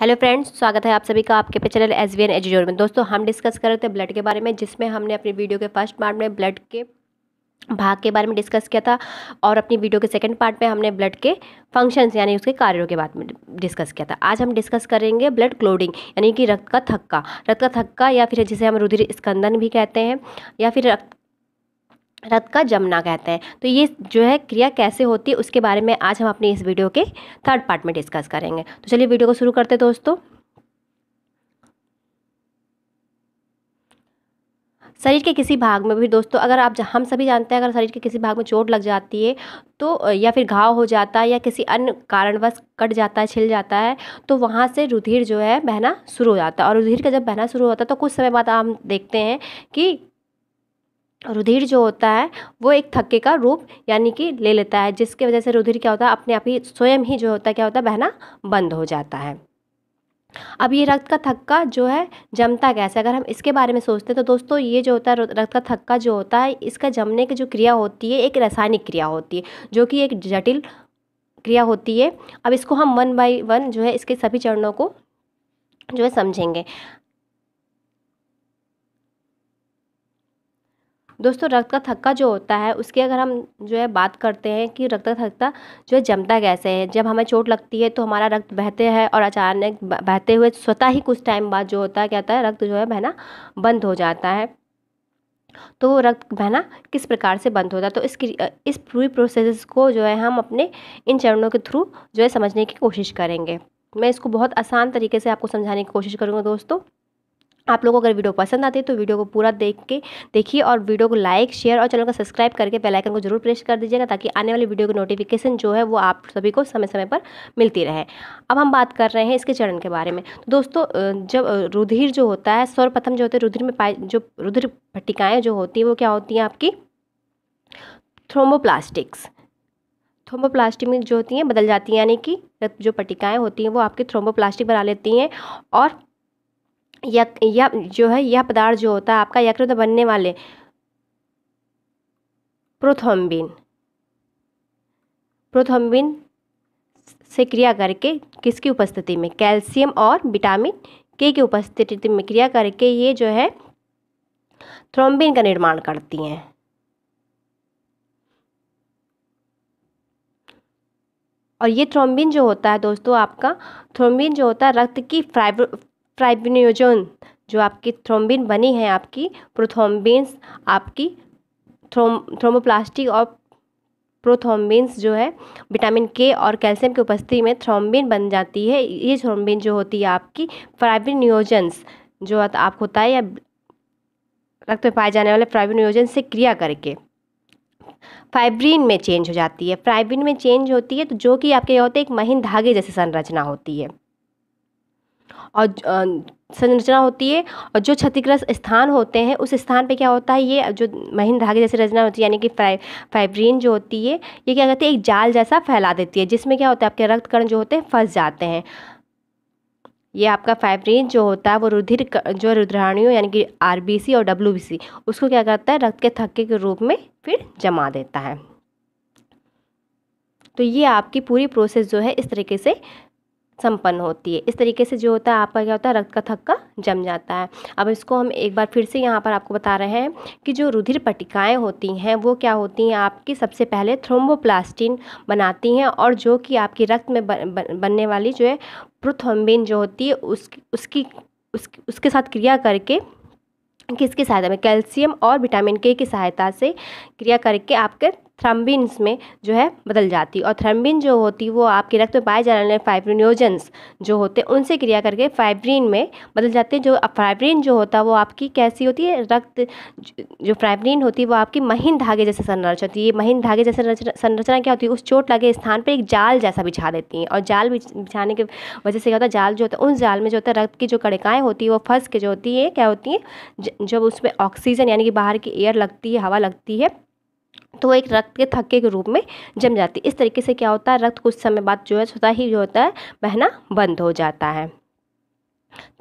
hello friends स्वागत है आप सभी का आपके पे चैनल एस वी एन एजोर में दोस्तों हम डिस्कस कर रहे थे ब्लड के बारे में जिसमें हमने अपनी वीडियो के फर्स्ट पार्ट में ब्लड के भाग के बारे में डिस्कस किया था और अपनी वीडियो के सेकंड पार्ट में हमने ब्लड के फंक्शंस यानी उसके कार्यों के बारे में डिस्कस किया था आज हम डिस्कस करेंगे ब्लड क्लोडिंग यानी कि रक्त का थक्का रक्त का थक्का या फिर जिसे हम रुधिर स्कंदन भी कहते हैं या फिर रक्त रथ का जमना कहते हैं तो ये जो है क्रिया कैसे होती है उसके बारे में आज हम अपने इस वीडियो के थर्ड पार्ट में डिस्कस करेंगे तो चलिए वीडियो को शुरू करते दोस्तों शरीर के किसी भाग में भी दोस्तों अगर आप हम सभी जानते हैं अगर शरीर के किसी भाग में चोट लग जाती है तो या फिर घाव हो जाता है या किसी अन्य कारणवश कट जाता है छिल जाता है तो वहाँ से रुधिर जो है बहना शुरू हो जाता है और रुधिर का जब बहना शुरू होता है तो कुछ समय बाद हम देखते हैं कि रुधिर जो होता है वो एक थक्के का रूप यानी कि ले लेता है जिसके वजह से रुधिर क्या होता है अपने आप ही स्वयं ही जो होता है क्या होता है बहना बंद हो जाता है अब ये रक्त का थक्का जो है जमता कैसे अगर हम इसके बारे में सोचते हैं तो दोस्तों ये जो होता है रक्त का थक्का जो होता है इसका जमने की जो क्रिया होती है एक रासायनिक क्रिया होती है जो कि एक जटिल क्रिया होती है अब इसको हम वन बाई वन जो है इसके सभी चरणों को जो है समझेंगे दोस्तों रक्त का थक्का जो होता है उसकी अगर हम जो है बात करते हैं कि रक्त का थक्का जो है जमता कैसे है जब हमें चोट लगती है तो हमारा रक्त बहते हैं और अचानक बहते हुए स्वतः ही कुछ टाइम बाद जो होता है क्या होता है रक्त जो है बहना बंद हो जाता है तो वो रक्त बहना किस प्रकार से बंद होता है तो इसकी इस पूरी प्रोसेस को जो है हम अपने इन चरणों के थ्रू जो है समझने की कोशिश करेंगे मैं इसको बहुत आसान तरीके से आपको समझाने की कोशिश करूँगा दोस्तों आप लोगों को अगर वीडियो पसंद आती है तो वीडियो को पूरा देख के देखिए और वीडियो को लाइक शेयर और चैनल को सब्सक्राइब करके बेल आइकन को जरूर प्रेस कर दीजिएगा ताकि आने वाली वीडियो की नोटिफिकेशन जो है वो आप सभी को समय समय पर मिलती रहे अब हम बात कर रहे हैं इसके चरण के बारे में तो दोस्तों जब रुधिर जो होता है सर्वप्रथम जो होता है रुधिर में पाए जो रुधिर भट्टिकाएँ जो होती हैं वो क्या होती हैं आपकी थ्रोम्बोप्लास्टिक्स थ्रोम्बोप्लास्टिक में जो होती हैं बदल जाती हैं यानी कि जो पट्टिकाएँ होती हैं वो आपकी थ्रोम्बोप्लास्टिक बना लेती हैं और यक या जो है यह पदार्थ जो होता है आपका यकृत बनने वाले प्रोथोम्बिन प्रोथोम्बिन से क्रिया करके किसकी उपस्थिति में कैल्शियम और विटामिन के की उपस्थिति में क्रिया करके ये जो है थ्रोम्बिन का निर्माण करती हैं और ये थ्रोम्बिन जो होता है दोस्तों आपका थ्रोम्बिन जो होता है रक्त की ट्राइबिनोजन जो आपकी थ्रोम्बिन बनी है आपकी प्रोथोम्बिन्स आपकी थ्रोम थ्रोमोप्लास्टिक और प्रोथोम्बिन्स जो है विटामिन के और कैल्शियम की उपस्थिति में थ्रोम्बिन बन जाती है ये थ्रोम्बिन जो होती है आपकी फ्राइबिनियोजन्स जो आप होता है या रक्त में पाए जाने वाले फ्राइबिनियोजन से क्रिया करके फाइब्रीन में चेंज हो जाती है फ्राइब्रीन में चेंज होती है तो जो कि आपके होते हैं एक महीन धागे जैसी संरचना होती है और संरचना होती है और जो क्षतिग्रस्त स्थान होते हैं उस स्थान पे क्या होता है ये जो महीन धागे जैसे रचना होती है यानी कि फाइब्रीन जो होती है ये क्या कहते हैं एक जाल जैसा फैला देती है जिसमें क्या होता है आपके कर्ण जो होते हैं फंस जाते हैं ये आपका फाइब्रीन जो होता है वो रुधिर जो रुद्राणियों यानी कि आर और डब्ल्यू उसको क्या करता है रक्त के थक्के के रूप में फिर जमा देता है तो ये आपकी पूरी प्रोसेस जो है इस तरीके से संपन्न होती है इस तरीके से जो होता है आपका क्या होता है रक्त का थक्का जम जाता है अब इसको हम एक बार फिर से यहाँ पर आपको बता रहे हैं कि जो रुधिर पटिकाएँ होती हैं वो क्या होती हैं आपकी सबसे पहले थ्रोम्बोप्लास्टिन बनाती हैं और जो कि आपकी रक्त में बनने वाली जो है प्रोथोम्बिन जो होती है उसकी उसकी उस, उसके साथ क्रिया करके किसकी सहायता में कैल्शियम और विटामिन के की सहायता से क्रिया करके आपके थ्रम्बिन्स में जो है बदल जाती है और थ्रम्बिन जो होती वो आपके रक्त में पाए जाने वाले फाइब्रिनोजन्स जो होते हैं उनसे क्रिया करके फाइब्रिन में बदल जाते हैं जो फाइब्रिन जो होता है वो आपकी कैसी होती है रक्त जो फाइब्रिन होती है वो आपकी महीन धागे जैसे संरचना होती है ये महीन धागे जैसे संरचना क्या होती है उस चोट लगे स्थान पर एक जाल जैसा बिछा देती हैं और जाल बिछाने की वजह से क्या होता है जाल जो होता है उस जाल में जो होता है रक्त की जो कड़काएँ होती है वो फंस के जो होती है क्या होती हैं जब उसमें ऑक्सीजन यानी कि बाहर की एयर लगती है हवा लगती है तो वो एक रक्त के थक्के के रूप में जम जाती है इस तरीके से क्या होता है रक्त कुछ समय बाद जो है स्वतः ही जो होता है बहना बंद हो जाता है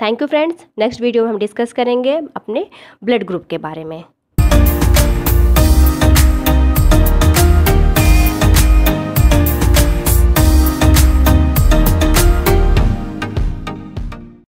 thank you friends next video में हम डिस्कस करेंगे अपने ब्लड ग्रुप के बारे में